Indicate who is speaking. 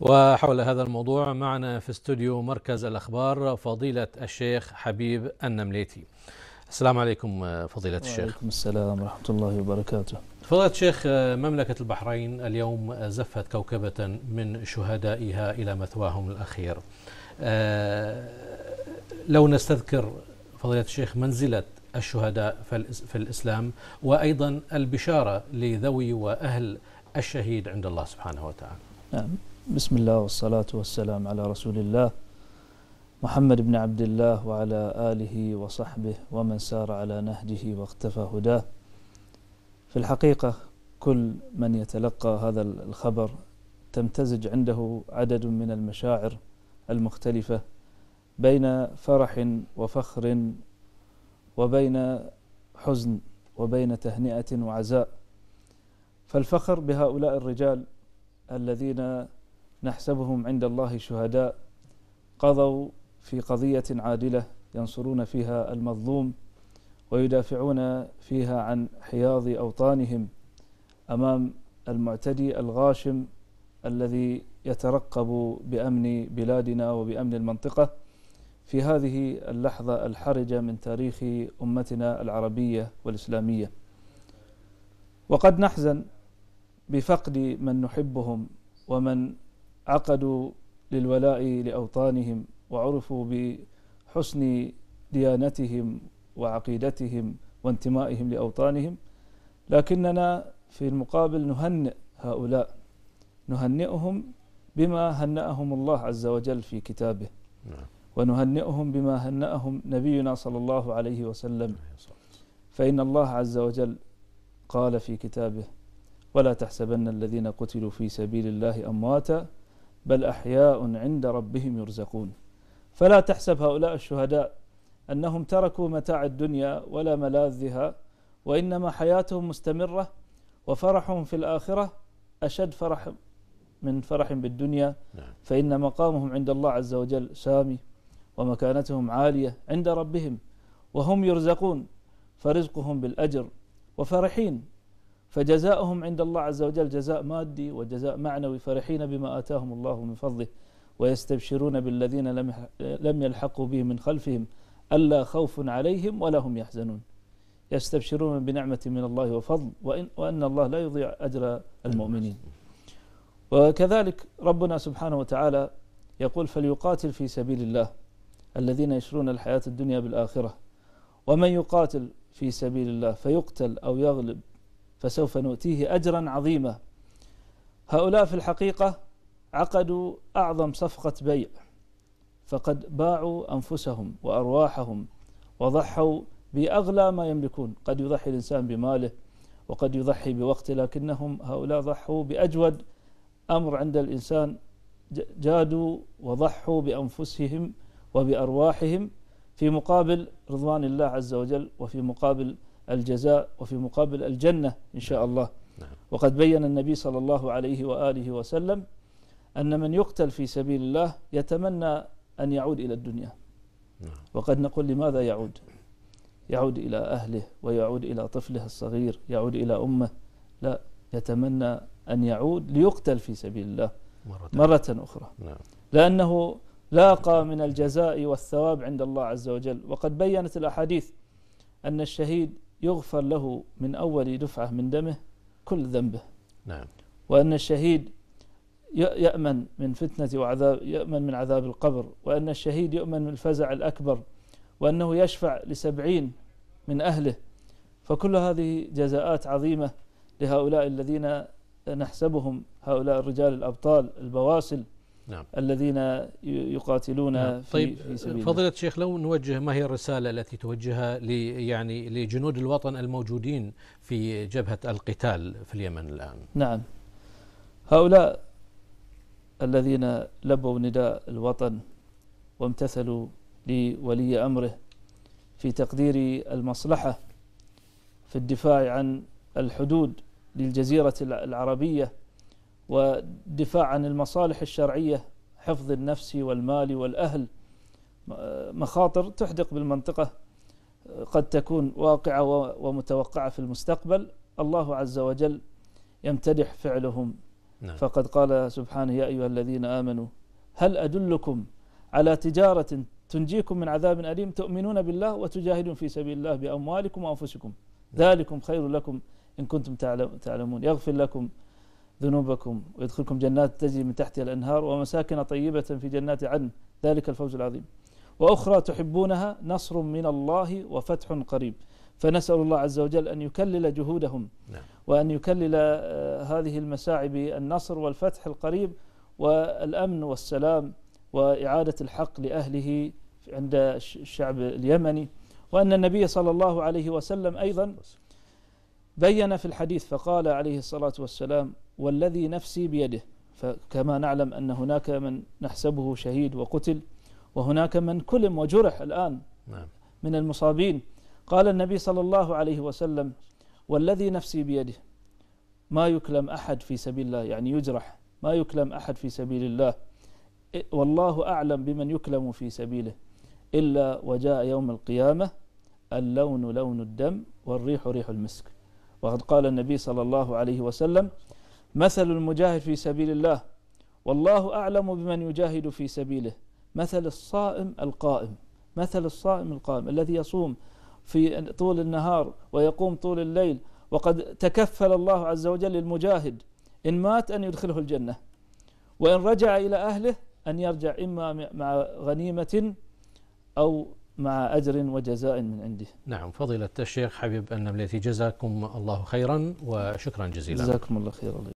Speaker 1: وحول هذا الموضوع معنا في استوديو مركز الأخبار فضيلة الشيخ حبيب النمليتي السلام عليكم آه، فضيلة الشيخ وعليكم السلام ورحمة الله وبركاته فضيلة الشيخ آه، مملكة البحرين اليوم زفت كوكبة من شهدائها إلى مثواهم الأخير آه، لو نستذكر فضيلة الشيخ منزلة الشهداء في الإسلام وأيضا البشارة لذوي وأهل الشهيد عند الله سبحانه وتعالى نعم بسم الله والصلاة والسلام على رسول الله محمد بن عبد الله وعلى آله وصحبه ومن سار على نهجه واختفى هداه في الحقيقة كل من يتلقى هذا الخبر تمتزج عنده عدد من المشاعر المختلفة بين فرح وفخر وبين حزن وبين تهنئة وعزاء فالفخر بهؤلاء الرجال الذين نحسبهم عند الله شهداء قضوا في قضية عادلة ينصرون فيها المظلوم ويدافعون فيها عن حياض أوطانهم أمام المعتدي الغاشم الذي يترقب بأمن بلادنا وبأمن المنطقة في هذه اللحظة الحرجة من تاريخ أمتنا العربية والإسلامية وقد نحزن بفقد من نحبهم ومن عقدوا للولاء لأوطانهم وعرفوا بحسن ديانتهم وعقيدتهم وانتمائهم لأوطانهم لكننا في المقابل نهنئ هؤلاء نهنئهم بما هنأهم الله عز وجل في كتابه ونهنئهم بما هنأهم نبينا صلى الله عليه وسلم فإن الله عز وجل قال في كتابه ولا تحسبن الذين قتلوا في سبيل الله أمواتا بل أحياء عند ربهم يرزقون فلا تحسب هؤلاء الشهداء أنهم تركوا متاع الدنيا ولا ملاذها وإنما حياتهم مستمرة وفرحهم في الآخرة أشد فرح من فرح بالدنيا نعم. فإن مقامهم عند الله عز وجل سامي ومكانتهم عالية عند ربهم وهم يرزقون فرزقهم بالأجر وفرحين فجزاؤهم عند الله عز وجل جزاء مادي وجزاء معنوي فرحين بما آتاهم الله من فضله ويستبشرون بالذين لم لم يلحقوا بهم من خلفهم ألا خوف عليهم ولا هم يحزنون يستبشرون بنعمة من الله وفضل وإن وأن الله لا يضيع أجر المؤمنين وكذلك ربنا سبحانه وتعالى يقول فليقاتل في سبيل الله الذين يشرون الحياة الدنيا بالآخرة ومن يقاتل في سبيل الله فيقتل أو يغلب فسوف نؤتيه أجرا عظيما هؤلاء في الحقيقة عقدوا أعظم صفقة بيع فقد باعوا أنفسهم وأرواحهم وضحوا بأغلى ما يملكون قد يضحي الإنسان بماله وقد يضحي بوقته لكنهم هؤلاء ضحوا بأجود أمر عند الإنسان جادوا وضحوا بأنفسهم وبأرواحهم في مقابل رضوان الله عز وجل وفي مقابل الجزاء وفي مقابل الجنة إن شاء الله نعم. وقد بين النبي صلى الله عليه وآله وسلم أن من يقتل في سبيل الله يتمنى أن يعود إلى الدنيا نعم. وقد نقول لماذا يعود يعود إلى أهله ويعود إلى طفله الصغير يعود إلى أمه لا يتمنى أن يعود ليقتل في سبيل الله مرة, مرة أخرى نعم. لأنه لاقى من الجزاء والثواب عند الله عز وجل وقد بينت الأحاديث أن الشهيد يغفر له من أول دفعة من دمه كل ذنبه نعم وأن الشهيد يأمن من فتنة وعذاب يأمن من عذاب القبر وأن الشهيد يؤمن من الفزع الأكبر وأنه يشفع لسبعين من أهله فكل هذه جزاءات عظيمة لهؤلاء الذين نحسبهم هؤلاء الرجال الأبطال البواسل نعم. الذين يقاتلون نعم. في طيب في سبيل فضيلة الشيخ لو نوجه ما هي الرسالة التي توجهها لي يعني لجنود الوطن الموجودين في جبهة القتال في اليمن الآن نعم هؤلاء الذين لبوا نداء الوطن وامتثلوا لولي أمره في تقدير المصلحة في الدفاع عن الحدود للجزيرة العربية ودفاع عن المصالح الشرعية حفظ النفس والمال والأهل مخاطر تحدق بالمنطقة قد تكون واقعة ومتوقعة في المستقبل الله عز وجل يمتدح فعلهم نعم. فقد قال سبحانه يا أيها الذين آمنوا هل أدلكم على تجارة تنجيكم من عذاب أليم تؤمنون بالله وتجاهدون في سبيل الله بأموالكم وأنفسكم نعم. ذلكم خير لكم إن كنتم تعلمون يغفر لكم ذنوبكم ويدخلكم جنات تجري من تحتها الأنهار ومساكن طيبة في جنات عدن ذلك الفوز العظيم وأخرى تحبونها نصر من الله وفتح قريب فنسأل الله عز وجل أن يكلل جهودهم نعم. وأن يكلل آه، هذه المساعي بالنصر والفتح القريب والأمن والسلام وإعادة الحق لأهله عند الشعب اليمني وأن النبي صلى الله عليه وسلم أيضا بين في الحديث فقال عليه الصلاة والسلام والذي نفسي بيده فكما نعلم أن هناك من نحسبه شهيد وقتل وهناك من كلم وجرح الآن نعم. من المصابين قال النبي صلى الله عليه وسلم والذي نفسي بيده ما يكلم أحد في سبيل الله يعني يجرح ما يكلم أحد في سبيل الله والله أعلم بمن يكلم في سبيله إلا وجاء يوم القيامة اللون لون الدم والريح ريح المسك وقد قال النبي صلى الله عليه وسلم مثل المجاهد في سبيل الله والله أعلم بمن يجاهد في سبيله مثل الصائم القائم مثل الصائم القائم الذي يصوم في طول النهار ويقوم طول الليل وقد تكفل الله عز وجل للمجاهد إن مات أن يدخله الجنة وإن رجع إلى أهله أن يرجع إما مع غنيمة أو مع أجر وجزاء من عنده نعم فضيلة الشيخ حبيب النملتي جزاكم الله خيرا وشكرا جزيلا جزاكم الله خيرا